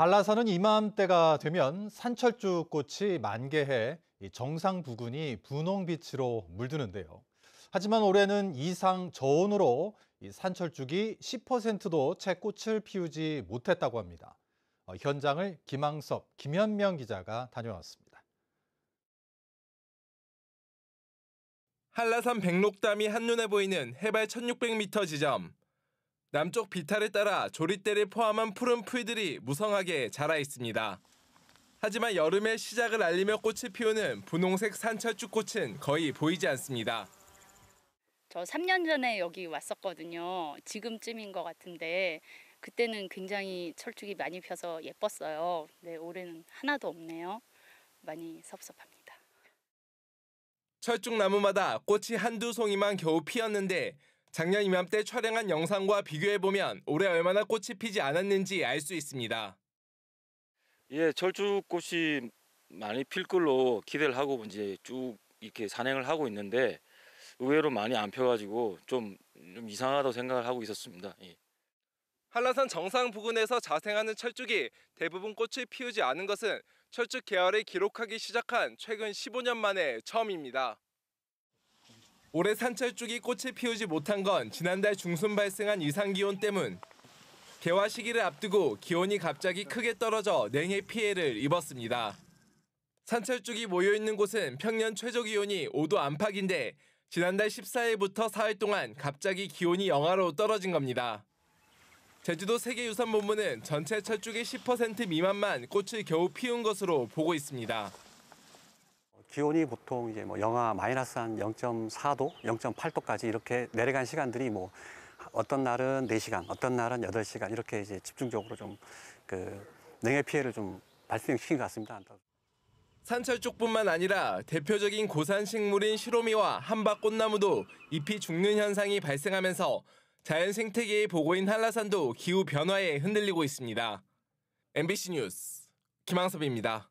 한라산은 이맘때가 되면 산철주 꽃이 만개해 정상 부근이 분홍빛으로 물드는데요. 하지만 올해는 이상 저온으로 산철죽이 10%도 채 꽃을 피우지 못했다고 합니다. 어, 현장을 김항섭, 김현명 기자가 다녀왔습니다. 한라산 백록담이 한눈에 보이는 해발 1600m 지점. 남쪽 비탈을 따라 조리떼를 포함한 푸른 풀들이 무성하게 자라 있습니다. 하지만 여름의 시작을 알리며 꽃을 피우는 분홍색 산철쭉꽃은 거의 보이지 않습니다. 저 3년 전에 여기 왔었거든요. 지금쯤인 것 같은데 그때는 굉장히 철쭉이 많이 펴서 예뻤어요. 네, 올해는 하나도 없네요. 많이 섭섭합니다. 철쭉나무마다 꽃이 한두 송이만 겨우 피었는데 작년 이맘때 촬영한 영상과 비교해보면 올해 얼마나 꽃이 피지 않았는지 알 수 있습니다. 예, 철쭉꽃이 많이 필 걸로 기대를 하고 이제 쭉 이렇게 산행을 하고 있는데 의외로 많이 안 펴가지고 좀, 좀 이상하다고 생각을 하고 있었습니다. 예. 한라산 정상 부근에서 자생하는 철쭉이 대부분 꽃을 피우지 않은 것은 철쭉 계열을 기록하기 시작한 최근 15년 만에 처음입니다. 올해 산철 쪽이 꽃을 피우지 못한 건 지난달 중순 발생한 이상기온 때문. 개화 시기를 앞두고 기온이 갑자기 크게 떨어져 냉해 피해를 입었습니다. 산철쭉이 모여 있는 곳은 평년 최저 기온이 5도 안팎인데 지난달 14일부터 4일 동안 갑자기 기온이 영하로 떨어진 겁니다. 제주도 세계유산본부는 전체 철쭉의 10% 미만만 꽃을 겨우 피운 것으로 보고 있습니다. 기온이 보통 이제 뭐 영하 마이너스 한 0.4도, 0.8도까지 이렇게 내려간 시간들이 뭐 어떤 날은 4시간, 어떤 날은 8시간 이렇게 이제 집중적으로 좀 그 냉해 피해를 좀 발생시킨 것 같습니다. 산철쪽뿐만 아니라 대표적인 고산 식물인 시로미와 한박꽃나무도 잎이 죽는 현상이 발생하면서 자연 생태계의 보고인 한라산도 기후 변화에 흔들리고 있습니다. MBC 뉴스 김항섭입니다.